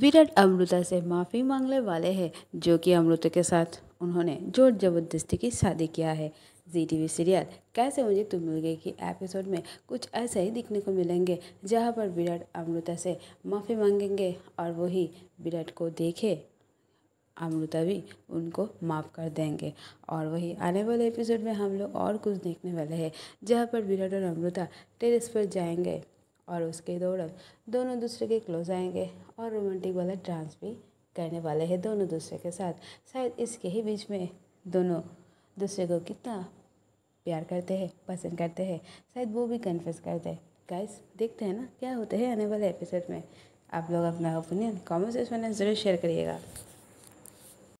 विराट अमृता से माफ़ी मांगने वाले हैं जो कि अमृता के साथ उन्होंने जोर जबरदस्ती की शादी किया है जी टी वी सीरियल कैसे मुझे तुम तो मिल गई कि एपिसोड में कुछ ऐसे ही दिखने को मिलेंगे जहाँ पर विराट अमृता से माफ़ी मांगेंगे और वही विराट को देखे अमृता भी उनको माफ़ कर देंगे और वही आने वाले एपिसोड में हम लोग और कुछ देखने वाले हैं जहाँ पर विराट और अमृता टेरिस पर जाएंगे और उसके दौरान दोनों दूसरे के क्लोज आएंगे और रोमांटिक वाला डांस भी करने वाले हैं दोनों दूसरे के साथ शायद इसके ही बीच में दोनों दूसरे को कितना प्यार करते हैं पसंद करते हैं शायद वो भी कन्फ्यूज़ करते हैं गाइस देखते हैं ना क्या होते हैं आने वाले एपिसोड में आप लोग अपना ओपिनियन कॉमेंट सेक्शन में ज़रूर शेयर करिएगा